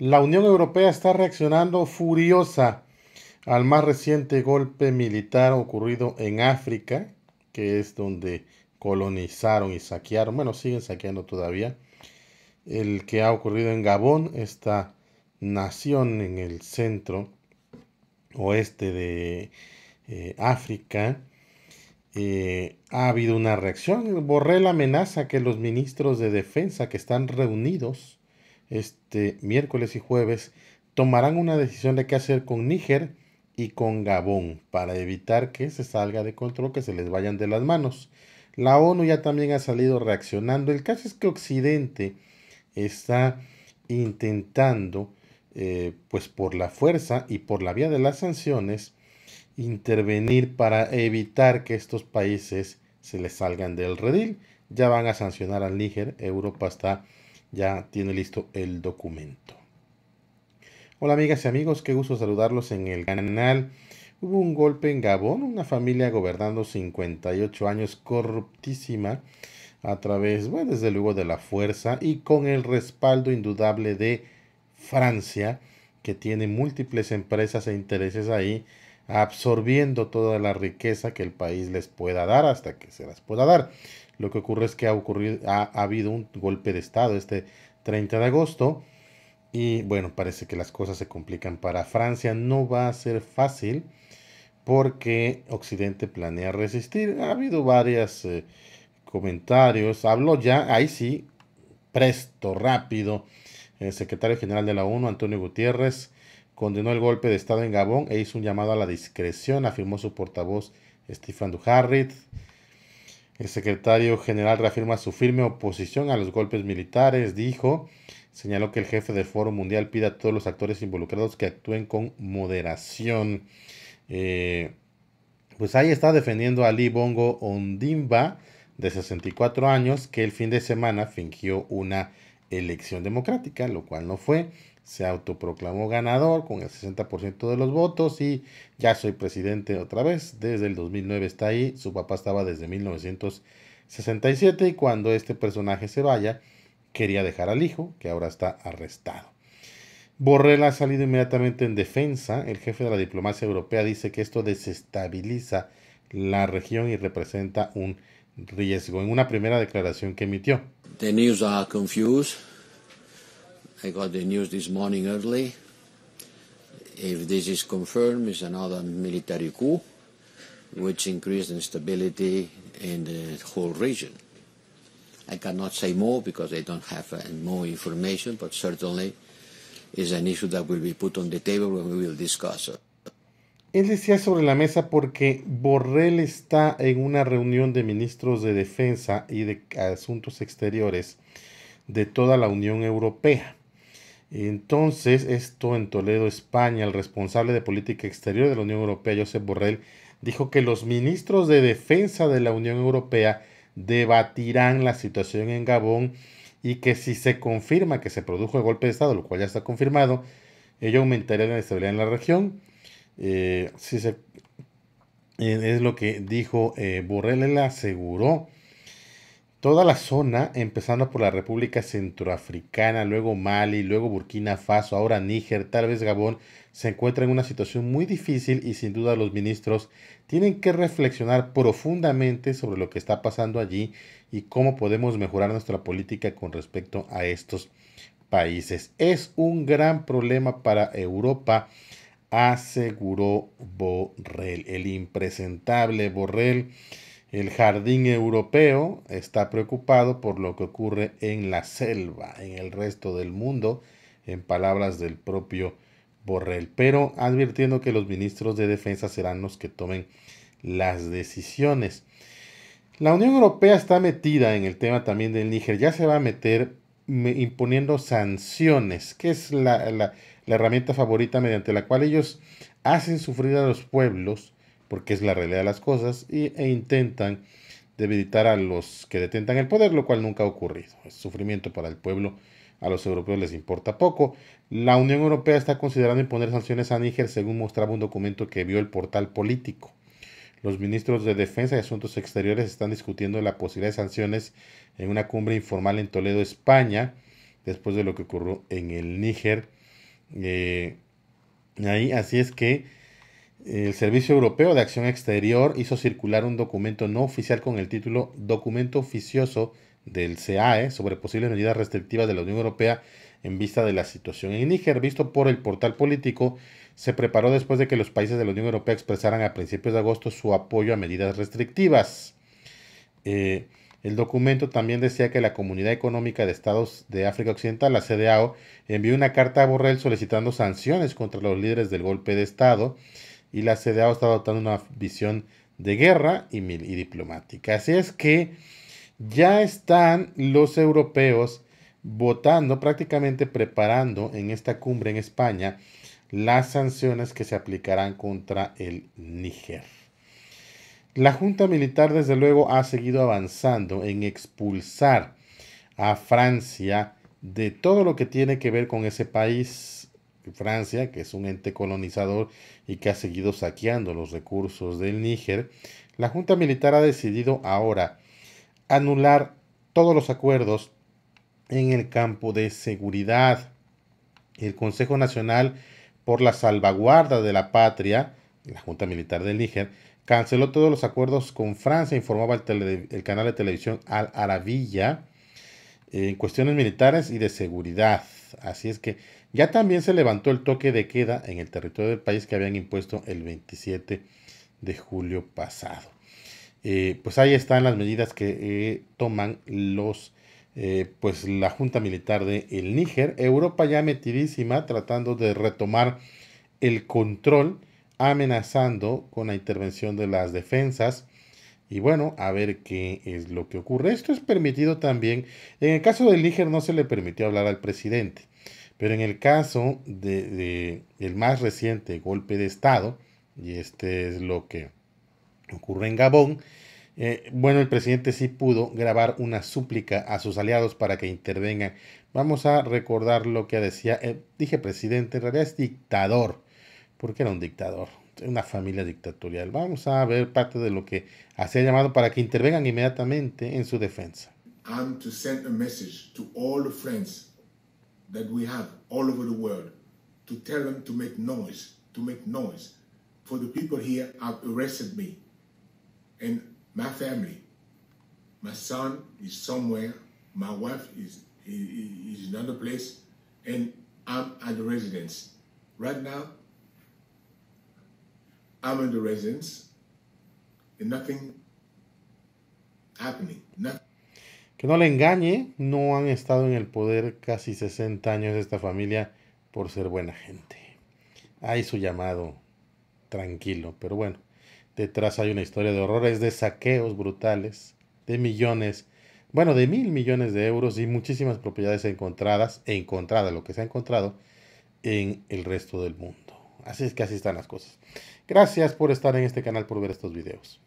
La Unión Europea está reaccionando furiosa al más reciente golpe militar ocurrido en África, que es donde colonizaron y saquearon, bueno, siguen saqueando todavía, el que ha ocurrido en Gabón, esta nación en el centro oeste de eh, África, eh, ha habido una reacción. Borré la amenaza que los ministros de defensa que están reunidos este miércoles y jueves, tomarán una decisión de qué hacer con Níger y con Gabón para evitar que se salga de control, que se les vayan de las manos. La ONU ya también ha salido reaccionando. El caso es que Occidente está intentando, eh, pues por la fuerza y por la vía de las sanciones, intervenir para evitar que estos países se les salgan del redil. Ya van a sancionar al Níger. Europa está ya tiene listo el documento. Hola amigas y amigos, qué gusto saludarlos en el canal. Hubo un golpe en Gabón, una familia gobernando 58 años corruptísima a través, bueno, desde luego de la fuerza y con el respaldo indudable de Francia, que tiene múltiples empresas e intereses ahí absorbiendo toda la riqueza que el país les pueda dar hasta que se las pueda dar. Lo que ocurre es que ha, ocurrido, ha, habido un golpe de Estado este 30 de agosto y bueno, parece que las cosas se complican para Francia. No va a ser fácil porque Occidente planea resistir. Ha habido varios eh, comentarios. hablo ya, ahí sí, presto, rápido, el secretario general de la ONU, Antonio Gutiérrez, condenó el golpe de Estado en Gabón e hizo un llamado a la discreción, afirmó su portavoz Stephen Duharrit. El secretario general reafirma su firme oposición a los golpes militares, dijo. Señaló que el jefe del Foro Mundial pide a todos los actores involucrados que actúen con moderación. Eh, pues ahí está defendiendo a Lee Bongo Ondimba, de 64 años, que el fin de semana fingió una elección democrática, lo cual no fue se autoproclamó ganador con el 60% de los votos y ya soy presidente otra vez. Desde el 2009 está ahí, su papá estaba desde 1967 y cuando este personaje se vaya, quería dejar al hijo, que ahora está arrestado. Borrell ha salido inmediatamente en defensa. El jefe de la diplomacia europea dice que esto desestabiliza la región y representa un riesgo en una primera declaración que emitió. The news are confused. I got the news this morning early. If this is confirmed, it's another military coup, which increased instability in the whole region. I cannot say more because I don't have uh, more information, but certainly is an issue that will be put on the table when we will discuss. Él decía sobre la mesa porque Borrell está en una reunión de ministros de defensa y de asuntos exteriores de toda la Unión Europea. Entonces, esto en Toledo, España, el responsable de política exterior de la Unión Europea, Josep Borrell, dijo que los ministros de defensa de la Unión Europea debatirán la situación en Gabón y que si se confirma que se produjo el golpe de Estado, lo cual ya está confirmado, ello aumentaría la inestabilidad en la región. Eh, se, eh, es lo que dijo eh, Borrell, él aseguró toda la zona, empezando por la República Centroafricana, luego Mali, luego Burkina Faso, ahora Níger, tal vez Gabón, se encuentra en una situación muy difícil y sin duda los ministros tienen que reflexionar profundamente sobre lo que está pasando allí y cómo podemos mejorar nuestra política con respecto a estos países. Es un gran problema para Europa, aseguró Borrell, el impresentable Borrell el jardín europeo está preocupado por lo que ocurre en la selva, en el resto del mundo, en palabras del propio Borrell, pero advirtiendo que los ministros de defensa serán los que tomen las decisiones. La Unión Europea está metida en el tema también del Níger, ya se va a meter imponiendo sanciones, que es la, herramienta favorita mediante la cual ellos hacen sufrir a los pueblos porque es la realidad de las cosas, y, e intentan debilitar a los que detentan el poder, lo cual nunca ha ocurrido. Es sufrimiento para el pueblo, a los europeos les importa poco. La Unión Europea está considerando imponer sanciones a Níger, según mostraba un documento que vio el portal político. Los ministros de Defensa y Asuntos Exteriores están discutiendo la posibilidad de sanciones en una cumbre informal en Toledo, España, después de lo que ocurrió en el Níger. Eh, ahí, así es que el Servicio Europeo de Acción Exterior hizo circular un documento no oficial con el título Documento Oficioso del CAE sobre posibles medidas restrictivas de la Unión Europea en vista de la situación en Níger, visto por el portal político, se preparó después de que los países de la Unión Europea expresaran a principios de agosto su apoyo a medidas restrictivas. Eh, el documento también decía que la Comunidad Económica de Estados de África Occidental, la CDAO, envió una carta a Borrell solicitando sanciones contra los líderes del golpe de Estado y la CDAO está adoptando una visión de guerra y, y diplomática. Así es que ya están los europeos votando, prácticamente preparando en esta cumbre en España las sanciones que se aplicarán contra el Níger. La Junta Militar, desde luego, ha seguido avanzando en expulsar a Francia de todo lo que tiene que ver con ese país Francia, que es un ente colonizador y que ha seguido saqueando los recursos del Níger, la Junta Militar ha decidido ahora anular todos los acuerdos en el campo de seguridad. El Consejo Nacional por la Salvaguarda de la Patria, la Junta Militar del Níger, canceló todos los acuerdos con Francia, informaba el, canal de televisión Al Aravilla, en cuestiones militares y de seguridad. Así es que ya también se levantó el toque de queda en el territorio del país que habían impuesto el 27 de julio pasado. Eh, pues ahí están las medidas que eh, toman los, eh, pues la Junta Militar de el Níger. Europa ya metidísima tratando de retomar el control, amenazando con la intervención de las defensas. Y bueno, a ver qué es lo que ocurre. Esto es permitido también. En el caso del Níger no se le permitió hablar al presidente. Pero en el caso del de, el más reciente golpe de Estado, y este es lo que ocurre en Gabón, eh, bueno, el presidente sí pudo grabar una súplica a sus aliados para que intervengan. Vamos a recordar lo que decía, eh, dije presidente, en realidad es dictador, porque era un dictador, una familia dictatorial. Vamos a ver parte de lo que hacía llamado para que intervengan inmediatamente en su defensa. to send a message to all that we have all over the world to tell them to make noise, to make noise. For the people here have arrested me and my family. My son is somewhere, my wife is, is in another place, and I'm at the residence. Right now, I'm at the residence and nothing happening. Nothing. Que no le engañe, no han estado en el poder casi 60 años de esta familia por ser buena gente. Hay su llamado tranquilo, pero bueno, detrás hay una historia de horrores, de saqueos brutales, de millones, bueno, de mil millones de euros y muchísimas propiedades encontradas, e encontradas, lo que se ha encontrado, en el resto del mundo. Así es que así están las cosas. Gracias por estar en este canal, por ver estos videos.